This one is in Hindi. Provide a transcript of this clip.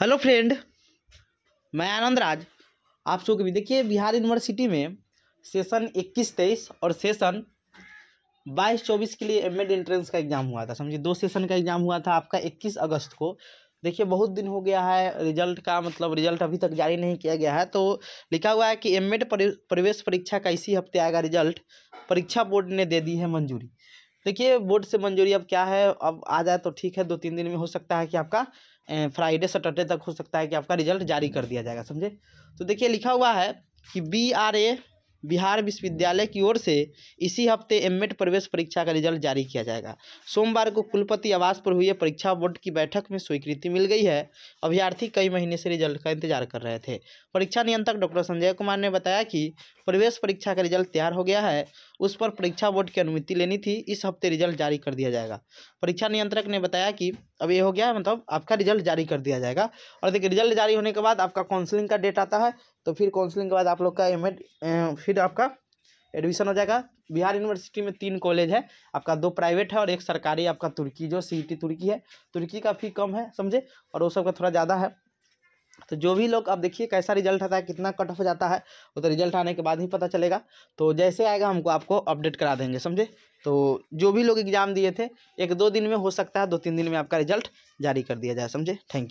हेलो फ्रेंड मैं आनंद राज आप सब भी देखिए बिहार यूनिवर्सिटी में सेशन इक्कीस तेईस और सेशन बाईस चौबीस के लिए एम एड एंट्रेंस का एग्ज़ाम हुआ था समझिए दो सेशन का एग्ज़ाम हुआ था आपका इक्कीस अगस्त को देखिए बहुत दिन हो गया है रिजल्ट का मतलब रिजल्ट अभी तक जारी नहीं किया गया है तो लिखा हुआ है कि एम एड प्रवेश परीक्षा का इसी हफ्ते आएगा रिजल्ट परीक्षा बोर्ड ने दे दी है मंजूरी देखिए बोर्ड से मंजूरी अब क्या है अब आ जाए तो ठीक है दो तीन दिन में हो सकता है कि आपका फ्राइडे सैटरडे तक हो सकता है कि आपका रिजल्ट जारी कर दिया जाएगा समझे तो देखिए लिखा हुआ है कि बी आर ए बिहार विश्वविद्यालय की ओर से इसी हफ्ते एमएड प्रवेश परीक्षा का रिजल्ट जारी किया जाएगा सोमवार को कुलपति आवास पर हुई परीक्षा बोर्ड की बैठक में स्वीकृति मिल गई है अभ्यर्थी कई महीने से रिजल्ट का इंतजार कर रहे थे परीक्षा नियंत्रक डॉक्टर संजय कुमार ने बताया कि प्रवेश परीक्षा का रिजल्ट तैयार हो गया है उस पर परीक्षा बोर्ड की अनुमति लेनी थी इस हफ्ते रिजल्ट जारी कर दिया जाएगा परीक्षा नियंत्रक ने बताया कि अब ये हो गया मतलब आपका रिजल्ट जारी कर दिया जाएगा और देखिए रिजल्ट जारी होने के बाद आपका काउंसलिंग का डेट आता है तो फिर काउंसलिंग के बाद आप लोग का एम फिर आपका एडमिशन हो जाएगा बिहार यूनिवर्सिटी में तीन कॉलेज है आपका दो प्राइवेट है और एक सरकारी आपका तुर्की जो सी e तुर्की है तुर्की का फी कम है समझे और वो सब का थोड़ा ज़्यादा है तो जो भी लोग अब देखिए कैसा रिजल्ट आता है कितना कट ऑफ जाता है वो तो रिजल्ट आने के बाद ही पता चलेगा तो जैसे आएगा हमको आपको अपडेट करा देंगे समझे तो जो भी लोग एग्ज़ाम दिए थे एक दो दिन में हो सकता है दो तीन दिन में आपका रिजल्ट जारी कर दिया जाए समझे थैंक यू